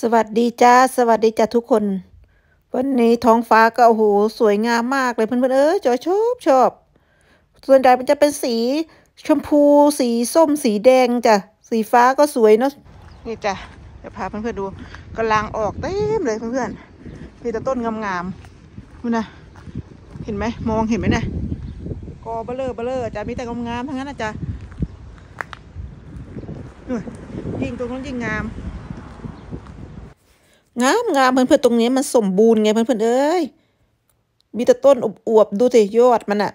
สวัสดีจ้าสวัสดีจ้าทุกคน วันนี้ท้องฟ้าก็โอ้โหสวยงามมากเลยเพื่อนๆเออจอยชอบชอบส่วนใหญ่มันจะเป็นสี ชมพูสีส้ม สีแดงจ้ะสีฟ้าก็สวยเนาะนี่จ้ะเดี๋ยวพาเพื่อนๆดูกำลังออกเต็มเลยเพื่อนๆมีแต่ต้นงามๆคุนะ เห็นไหมมองเห็นไหมนะกอเบลเลเบลเลจ้ะมีแต่งามๆทั้งนั้นนะจ้ะูยิ่งตรงนั้นยิ่งงามงามงามเพื่อนเพื่อนตรงนี้มันสมบูรณ์ไงเพื่อนเพื่อนเอ้ย มีแต่ต้นอวบดูสิยอดมันอะ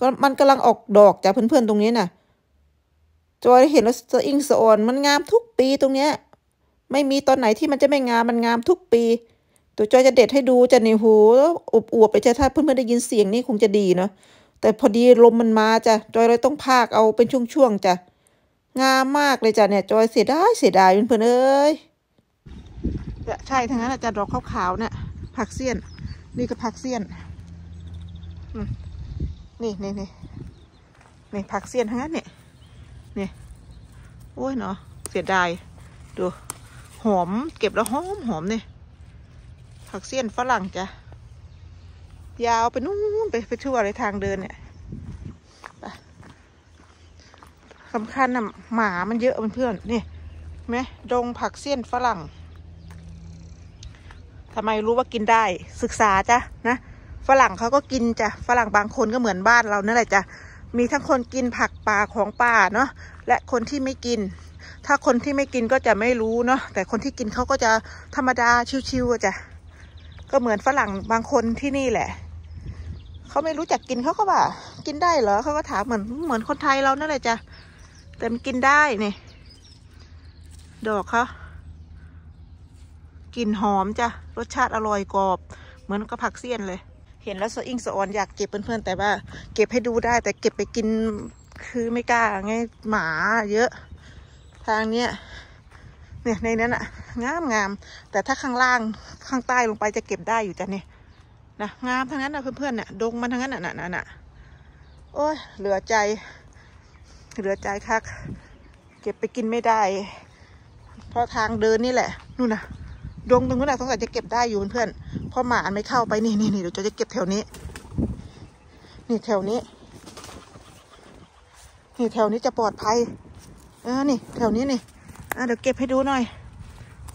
ก็มันกำลังออกดอกจากเพื่อนเพื่อนตรงนี้น่ะจอยเห็นแล้วสะอิงสะออน มันงามทุกปีตรงเนี้ยไม่มีตอนไหนที่มันจะไม่งาม มันงามทุกปี ตัวจอยจะเด็ดให้ดูจะนี่หูอวบอวบไปจ้ะถ้าเพื่อนเพื่อนได้ยินเสียงนี่คงจะดีเนาะ แต่พอดีลมมันมาจ้ะจอยเลยต้องพากเอาเป็นช่วงๆจ้ะ งามมากเลยจ้ะเนี่ยจอยเสียดายเสียดายเพื่อนเพื่อนเอ้ยใช่ ทั้งนั้นอาจจะดอกขาวๆ เนี่ย ผักเสี้ยน นี่ก็ผักเสี้ยนนี่นี่นี่นี่ ผักเสี้ยนทั้งนั้นเนี่ยนี่โอ้ยเนาะเสียดาย ดู หอม เก็บแล้วหอมหอมเนี่ย ผักเสี้ยนฝรั่งจ้ะยาวไปนู่นไปไปทั่วเลยทางเดินเนี่ยสำคัญนะหมามันเยอะเพื่อนๆนี่ไหมดงผักเสี้ยนฝรั่งทำไมรู้ว่ากินได้ ศึกษาจ้ะนะฝรั่งเขาก็กินจ้ะฝรั่งบางคนก็เหมือนบ้านเรานั่นแหละจ้ะมีทั้งคนกินผักป่าของป่าเนาะและคนที่ไม่กิน ถ้าคนที่ไม่กินก็จะไม่รู้เนาะแต่คนที่กินเขาก็จะธรรมดาชิวๆจ้ะก็เหมือนฝรั่งบางคนที่นี่แหละเขาไม่รู้จักกินเขาก็ว่า กินได้เหรอเขาก็ถามเหมือนเหมือนคนไทยเรานั่นแหละจ้ะแต่มันกินได้นี่ดอกเขากลิ่นหอมจ้ะรสชาติอร่อยกรอบ เหมือนกับผักเสี้ยนเลย เห็นแล้วสะอิงสะออนอยากเก็บเพื่อนๆแต่ว่า เก็บให้ดูได้แต่เก็บไปกินคือไม่กล้าไงหมาเยอะ ทางเนี้ยเนี่ยในนั้นอะงามงามแต่ถ้าข้างล่างข้างใต้ลงไปจะเก็บได้อยู่จ้ะนี่นะงามทั้งนั้นนะเพื่อนๆเนี่ยดงมันทั้งนั้นน่ะน่ะน่ะโอ้ยเหลือใจเหลือใจคักเก็บไปกินไม่ได้เพราะทางเดินนี่แหละ นู่นนะดงตรงนั้นสงสัยจะเก็บได้อยู่เพื่อนเพราะหมาไม่เข้าไปนี่นี่นี่เดี๋ยวจะเก็บแถวนี้ นี่แถวนี้นี่แถวนี้จะปลอดภัย เออนี่ แถวนี้นี่เดี๋ยวเก็บให้ดูหน่อย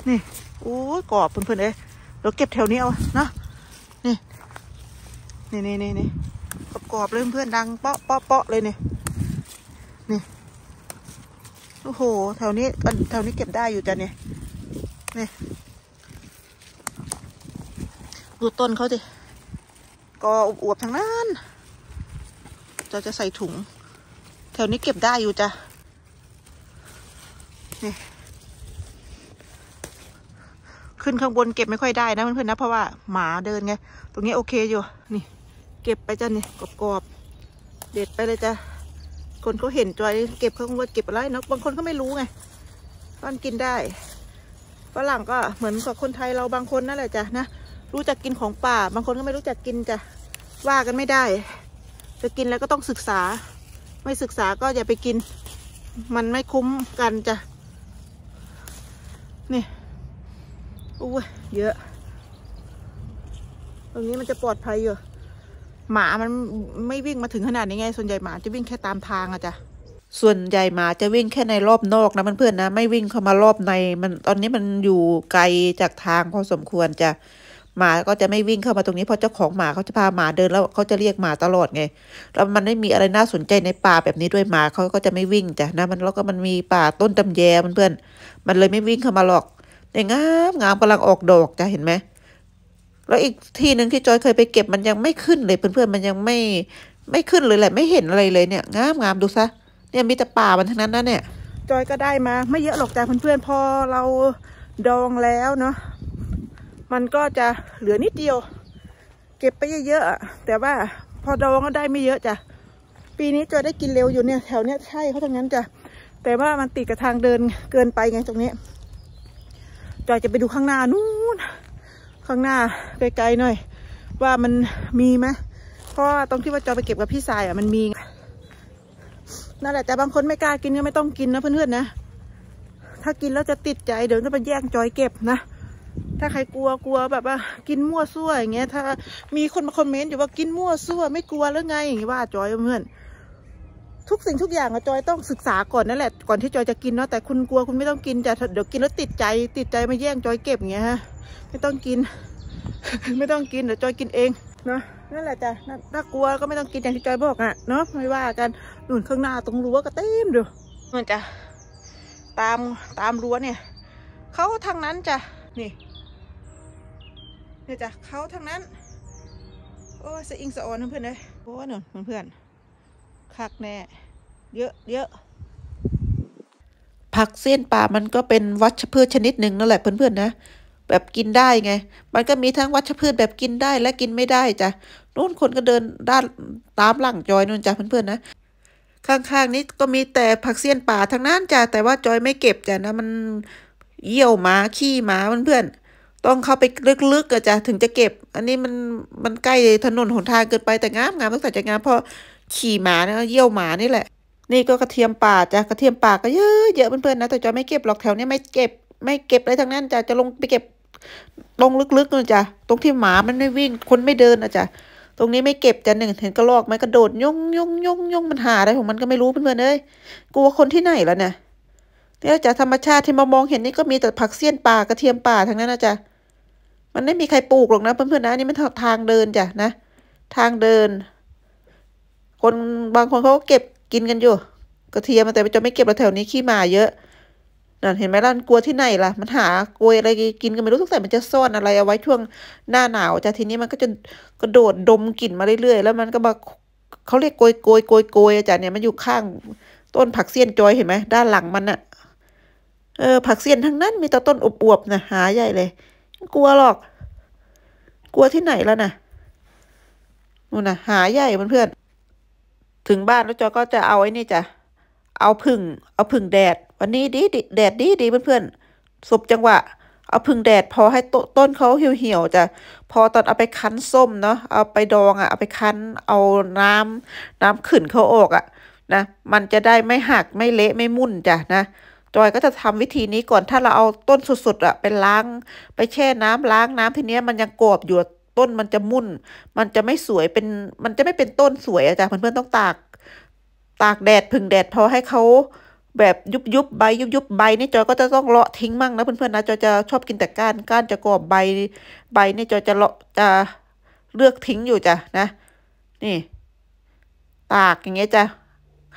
นี่โอ้กรอบเพื่อนๆเอ้ยเดี๋ยวเก็บแถวนี้เอาเนาะนี่ นี่นี่นี่นี่กรบกอบเลยเพื่อนดัง เปาะเปาะเปาะเลยเนี่ยนี่โอ้โห แถวนี้แถวนี้เก็บได้อยู่จ้ะเนี่ยนี่ดูต้นเขาสิก็อวบๆทั้งนั้นจะจะใส่ถุง แถวนี้เก็บได้อยู่จ้ะนี่ขึ้นข้างบนเก็บไม่ค่อยได้นะเพื่อนๆนะ เพราะว่า หมาเดินไง ตรงนี้โอเคอยู่ นี่ เก็บไปจ้ะนี่กรอบๆ เด็ดไปเลยจ้ะ คนเขาเห็นจอยเก็บเขาคงว่าเก็บอะไรเนาะบางคนก็ไม่รู้ไงมันกินได้ ฝรั่งก็เหมือนกับคนไทยเราบางคนนั่นแหละจ้ะนะรู้จักกินของป่า บางคนก็ไม่รู้จักกินจะว่ากันไม่ได้ จะกินแล้วก็ต้องศึกษา ไม่ศึกษาก็อย่าไปกิน มันไม่คุ้มกันจะนี่อู้เยอะ ตรงนี้มันจะปลอดภัยอยู่หมามันไม่วิ่งมาถึงขนาดนี้ไง ส่วนใหญ่หมาจะวิ่งแค่ตามทางอะจ้ะ ส่วนใหญ่หมาจะวิ่งแค่ในรอบนอกนะมันเพื่อนนะ ไม่วิ่งเข้ามารอบใน มันตอนนี้มันอยู่ไกลจากทางพอสมควรจะหมาก็จะไม่วิ่งเข้ามาตรงนี้เพราะเจ้าของหมาเขาจะพาหมาเดินแล้วเขาจะเรียกหมาตลอดไงแล้วมันไม่มีอะไรน่าสนใจในป่าแบบนี้ด้วยหมา เขาก็จะไม่วิ่งจ้ะนะ มันแล้วก็มันมีป่าต้นตำแยมันเพื่อนมันเลยไม่วิ่งเข้ามาหรอกแต่งามงามกำลังออกดอกจ้ะเห็นไหมแล้วอีกที่หนึ่งที่จอยเคยไปเก็บมันยังไม่ขึ้นเลย เพื่อนๆมันยังไม่ไม่ขึ้นเลยแหละไม่เห็นอะไรเลยเนี่ยงามงามดูซะ เนี่ยมีแต่ป่ามันทั้งนั้นนะเนี่ย จอยก็ได้มา ไม่เยอะหรอกจ้ะเพื่อนๆพอเราดองแล้วเนาะมันก็จะเหลือนิดเดียว เก็บไปเยอะๆแต่ว่าพอดองก็ได้ไม่เยอะจ้ะปีนี้จะได้กินเร็วอยู่เนี่ยแถวเนี้ยใช่เขาทั้งนั้นจ้ะแต่ว่ามันติดกับทางเดินเกินไปไงตรงนี้ จอยจะไปดูข้างหน้านู้นข้างหน้าไกลๆหน่อย ว่ามันมีไหมเพราะตรงที่ว่าจอยไปเก็บกับพี่สายอ่ะมันมีนั่นแหละแต่บางคนไม่กล้ากินก็ไม่ต้องกินนะเพื่อนๆนะ ถ้ากินแล้วจะติดใจเดี๋ยวจะไปแย่งจอยเก็บนะถ้าใครกลัวกลัวแบบว่ากินมั่วซั่วอย่างเงี้ย ถ้ามีคนมาคอมเมนต์อยู่ว่ากินมั่วซั่วไม่กลัวแล้วไงอย่างเงี้ยว่าจอยเพื่อนทุกสิ่งทุกอย่างอะจอยต้องศึกษาก่อนนั่นแหละก่อนที่จอยจะกินเนาะแต่คุณกลัวคุณไม่ต้องกินจะเดี๋ยวกินแล้วติดใจ ติดใจมาแย่งจอยเก็บอย่างเงี้ยฮะไม่ต้องกิน ไม่ต้องกินเดี๋ยวจอย กินเองเนาะนั่นแหละจ้ะถ้ากลัวก็ไม่ต้องกินอย่างที่จอยบอกอะเนาะไม่ว่ากันหนเคนข้างหน้าตรงรั้วก็เต็มดูมัอนจ้ะตามตามรั้วเนี่ยเขาทางนั้นจ้ะนี่เนี่ยจ้ะเขาทั้งนั้น โอ้สอิงสะออนเพื่อนเลยโอ้หนุนเพื่อนคักแน่เยอะเยอะผักเสี้ยนป่ามันก็เป็นวัชพืชชนิดหนึ่งนั่นแหละเพื่อนๆนะแบบกินได้ไง มันก็มีทั้งวัชพืชแบบกินได้และกินไม่ได้จ้ะนู่นคนก็เดินด้านตามหลังจอยนู่นจ้ะเพื่อนๆนะข้างๆนี้ก็มีแต่ผักเสี้ยนป่าทั้งนั้นจ้ะแต่ว่าจอยไม่เก็บจ้ะนะมันเยี่ยวหมาขี้หมาเพื่อนๆต้องเข้าไปลึกๆก็จะถึงจะเก็บ อันนี้มันมันใกล้ถนนหนทางเกินไป แต่งามงามตั้งแต่จะงามเพราะขี่หมานะเยี่ยวหมานี่แหละ นี่ก็กระเทียมป่าจ้ะ กระเทียมป่าก็เยอะเยอะเพื่อนๆนะ แต่จอยไม่เก็บหรอกแถวนี้ไม่เก็บไม่เก็บอะไรทั้งนั้นจ้ะ จะลงไปเก็บลงลึกๆนะจ้ะ ตรงที่หมามันไม่วิ่งคนไม่เดินนะจ้ะ ตรงนี้ไม่เก็บจ้ะหนึ่งเห็นกระลอกไหมกระโดดยงยงยงยงมันหาอะไรของมันก็ไม่รู้เพื่อนๆเลย กลัวคนที่ไหนแล้วเนี่ยเนี่ยจ้ะธรรมชาติที่มามองเห็นนี่ก็มีแต่ผักเสี้ยนป่ากระเทียมป่าทั้งนั้นนะจ้ะมันไม่มีใครปลูกหรอกนะ เพื่อนๆนะนี่มันทางเดินจ้ะนะทางเดิน คนบางคนเขาก็เก็บกินกันอยู่กระเทียมแต่จะไม่เก็บแลวแถวนี้ขี้หมาเยอะนั่นเห็นไหมล่ะกลัวที่ไหนล่ะ มันหากลัวอะไรกินกันไม่รู้สกสตยมันจะซ่อนอะไรเอาไว้ช่วงหน้าหนาวจ้ะทีนี้มันก็จะกระโดดดมกลิ่นมาเรื่อยๆ แล้วมันก็มาเขาเรียกโกยโกยโกยโกยจ้ะเนี่ยมันอยู่ข้างต้นผักเสี้ยนจอยเห็นไหมด้านหลังมันอะเออผักเสี้ยนทั้งนั้นมีแต่ต้นอวบๆนะหาใหญ่เลยกลัวหรอก กลัวที่ไหนแล้วนะ่ะ นู่นนะหาใหญ่เพื่อนๆถึงบ้านแล้วจอก็จะเอาไอ้นี่จ้ะ เอาผึ่งเอาผึ่งแดด วันนี้ ดีดแดดดีดีเพื่อนๆสบจังหวะ เอาผึ่งแดดพอให้ต้นเขาเหี่ยวๆจ้ะพอตอนเอาไปคั้นส้มเนาะ เอาไปดองอะ่ะ เอาไปคั้นเอาน้ำ น้ำขื่นเขาออกอะ่ะนะ มันจะได้ไม่หักไม่เละไม่มุ่นจ้ะนะจอยก็จะทำวิธีนี้ก่อนถ้าเราเอาต้นสุดๆอะไปล้าง ไปแช่น้ำล้างน้ำทีเนี้ย มันยังกรอบอยู่ต้นมันจะมุ่น มันจะไม่สวยเป็นมันจะไม่เป็นต้นสวยอาจารย์เพื่อนๆต้องตากตากแดดพึ่งแดดพอให้เขาแบบยุบยุบใบยุบยุบใบนี่จอยก็จะต้องเลาะทิ้งมั่งนะ เพื่อนๆนะจอยจะชอบกินแต่ก้านก้านจะกรอบใบใบนี่จอยจะเลาะจะเลือกทิ้งอยู่จ้ะนะนี่ ตากอย่างเงี้ยจ้ะ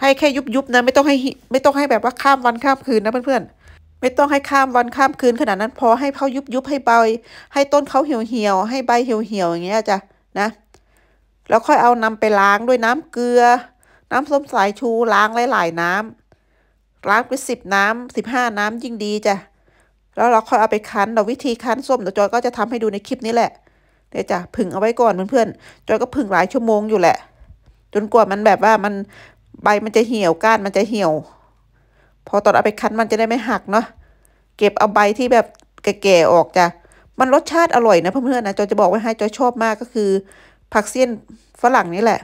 ให้แค่ยุบยุบนะไม่ต้องให้ไม่ต้องให้แบบว่าข้ามวันข้ามคืนนะเพื่อนเพื่อนไม่ต้องให้ข้ามวันข้ามคืนขนาดนั้นพอให้เขายุบยุบให้ใบให้ต้นเขาเหี่ยวเหี่ยวให้ใบเหี่ยวเหี่ยวอย่างเงี้ยจ้ะนะแล้วค่อยเอานำไปล้างด้วยน้ำเกลือ น้ำส้มสายชูล้างหลายๆน้ำ ล้างไปสิบน้ำสิบห้าน้ำยิ่งดีจ้ะแล้วเราค่อยเอาไปคั้นเราวิธีคั้นส้มเดี๋ยวจอยก็จะทำให้ดูในคลิปนี้แหละเดี๋ยวจ้ะผึ่งเอาไว้ก่อนเพื่อนๆจอยก็ผึ่งหลายชั่วโมงอยู่แหละ จนกว่ามันแบบว่ามันใบมันจะเหี่ยวก้านมันจะเหี่ยว พอตอนเอาไปคั้นมันจะได้ไม่หักเนาะเก็บเอาใบที่แบบแก่ๆออกจ้ะมันรสชาติอร่อย นะเพื่อนๆนะจอยจะบอกไว้ให้จอยชอบมากก็คือ ผักเสี้ยนฝรั่งนี่แหละ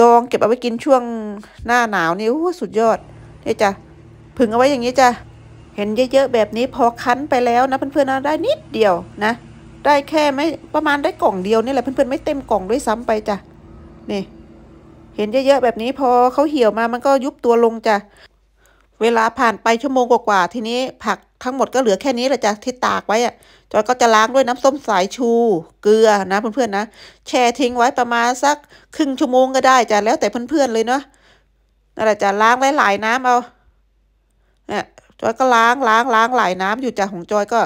ดองเก็บเอาไว้กินช่วงหน้าหนาวนี่โอ้สุดยอดเนี่ยจ้ะพึงเอาไว้อย่างนี้จ้ะเห็นเยอะๆแบบนี้พอคั้นไปแล้วนะเพื่อนๆนะได้นิดเดียวนะ ได้แค่ไม่ประมาณได้กล่องเดียวนี่แหละเพื่อนๆ ไม่เต็มกล่องด้วยซ้ำไปจ้ะนี่เห็นเยอะๆแบบนี้พอเขาเหี่ยวมา มันก็ยุบตัวลงจ้ะ เวลาผ่านไปชั่วโมงกว่าๆ ทีนี้ผักทั้งหมดก็เหลือแค่นี้แหละจ้ะที่ตากไว้อะจอยก็จะล้างด้วยน้ำส้มสายชูเกลือนะเพื่อนๆนะแช่ทิ้งไว้ประมาณสักครึ่งชั่วโมงก็ได้จ้ะแล้วแต่เพื่อนๆเลยเนาะนั่นแหละจ้ะล้างไว้หลายน้ำเอาเนี่ยจอยก็ล้างล้างล้างหลายน้ำอยู่จ้ะของจอยก็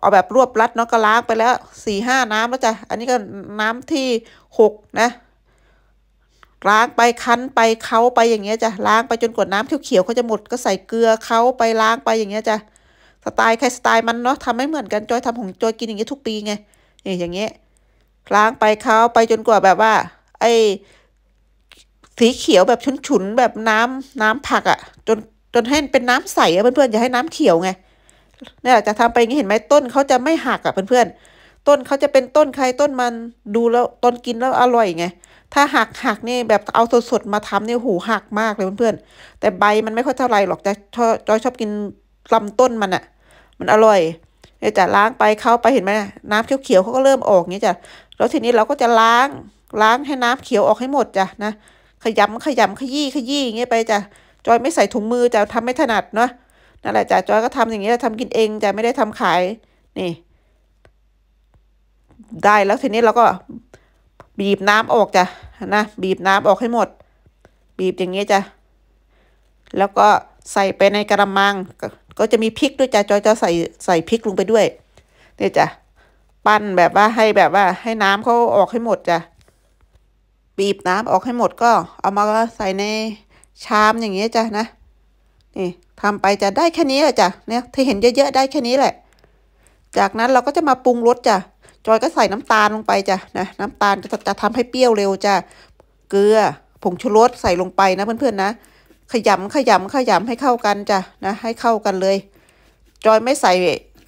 เอาแบบรวบรัดเนาะก็ล้างไปแล้วสี่ห้าน้ำแล้วจ้ะอันนี้ก็น้ำที่หกนะล้างไปคั้นไปเค้าไปอย่างเงี้ยจ้ะล้างไปจนกว่าน้ำเขียวๆเขาจะหมดก็ใส่เกลือเค้าไปล้างไปอย่างเงี้ยจ้ะสไตล์ใครสไตล์มันเนาะทำไม่เหมือนกันจอยทำของจอยกินอย่างเงี้ยทุกปีไงนี่อย่างเงี้ยล้างไปเค้าไปจนกว่าแบบว่า ไอ้สีเขียวแบบฉุนๆแบบน้ำน้ำผักอะ่ะจนจนให้เป็นน้ำใสอะ่ะเพื่อนๆอย่าให้น้ำเขียวไงเนี่ยจะทำไปงี้เห็นไหมต้นเขาจะไม่หักอะ่ะเพื่อนๆต้นเขาจะเป็นต้นใครต้นมันดูแล้วตอนกินแล้วอร่อยไงถ้าหักหักนี่แบบเอาสดๆมาทำนี่หูหักมากเลยเพื่อนๆ แต่ใบมันไม่ค่อยเท่าไรหรอกแต่จอย ชอบ กินลำต้นมันอะมันอร่อยเนี่ยจะล้างไปเข้าไปเห็นไหมน้ำเขียวๆเขาก็เริ่มออกนี้จ้ะแล้วทีนี้เราก็จะล้างล้างให้น้ำเขียวออกให้หมดจ้ะนะขยำขยำขยี้ขยี้อย่างเงี้ยไปจ้ะจอยไม่ใส่ถุงมือจะทำไม่ถนัดเนาะนั่นแหละจ้ะจอยก็ทำอย่างนี้ทำกินเองจะไม่ได้ทำขายนี่ ได้แล้วทีนี้เราก็บีบน้ำออกจ้ะ นะ บีบน้ำออกให้หมด บีบอย่างเงี้จ้ะ แล้วก็ใส่ไปในกระมังกก็จะมีพริกด้วยจ้ะจอยจะใส่ใส่พริกลงไปด้วย เนี่ยจ้ะ ปั้นแบบว่าให้แบบว่าให้น้ำเขาออกให้หมดจ้ะ บีบน้ำออกให้หมดก็ เอามาใส่ในชามอย่างเงี้ยจ้ะนะ นี่ทำไปจะได้แค่นี้แหละจ้ะ เนี่ยที่เห็นเยอะๆได้แค่นี้แหละ จากนั้นเราก็จะมาปรุงรสจ้ะจอยก็ใส่น้ำตาลลงไปจ้ะนะน้ำตาลจะจะทำให้เปรี้ยวเร็วจ้ะ เกลือผงชูรสใส่ลงไปนะเพื่อนๆนะ ขยำขยำขยำให้เข้ากันจ้ะนะ ให้เข้ากันเลย จอยไม่ใส่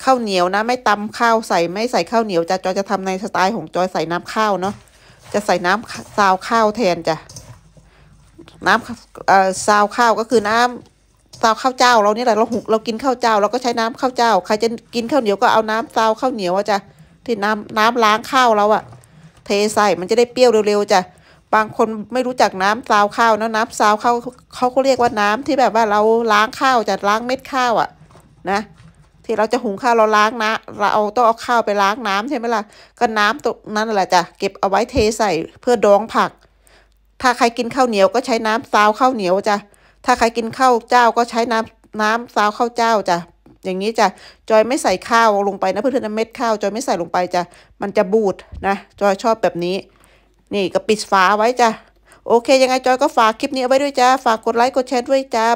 ข้าวเหนียวนะไม่ตำข้าวใส่ไม่ใส่ข้าวเหนียวจ้ะจอย จะทำในสไตล์ของจอยใส่น้ำข้าวเนาะจะใส่น้ำซาวข้าวแทนจ้ะน้ำเอ่อซาวข้าวก็คือน้ำซาวข้าวเจ้า เรานี่แหละเราหุเรากินข้าวเจ้า เราก็ใช้น้ำข้าวเจ้า ใครจะกินข้าวเหนียวก็เอาน้ำซาวข้าวเหนียวจ้ะที่น้ำน้ำล้างข้าวเราอะเทใส่มันจะได้เปรี้ยวเร็วๆจ้ะบางคนไม่รู้จักน้ำซาวข้าวนะน้ำซาวข้าวเขาก็เรียกว่าน้ำที่แบบว่าเราล้างข้าวจะล้างเม็ดข้าวอะนะ ที่เราจะหุงข้าวเราล้างนะ เราเอาต้องเอาข้าวไปล้างน้ำใช่ไหมล่ะก็น้ำตรงนั้นแหละจ้ะเก็บเอาไว้เทใส่เพื่อดองผัก ถ้าใครกินข้าวเหนียวก็ใช้น้ำซาวข้าวเหนียวจ้ะถ้าใครกินข้าวเจ้าก็ใช้น้ำน้ำซาวข้าวเจ้าจ้ะอย่างนี้จะจอยไม่ใส่ข้าวลงไปนะเพื่อนๆเม็ดข้าวจอยไม่ใส่ลงไปจะมันจะบูดนะจอยชอบแบบนี้ นี่ก็ปิดฝาไว้จ้ะโอเค ยังไงจอยก็ฝากคลิปนี้เอาไว้ด้วยจ้าฝากกดไลค์กดแชร์ด้วยจ้า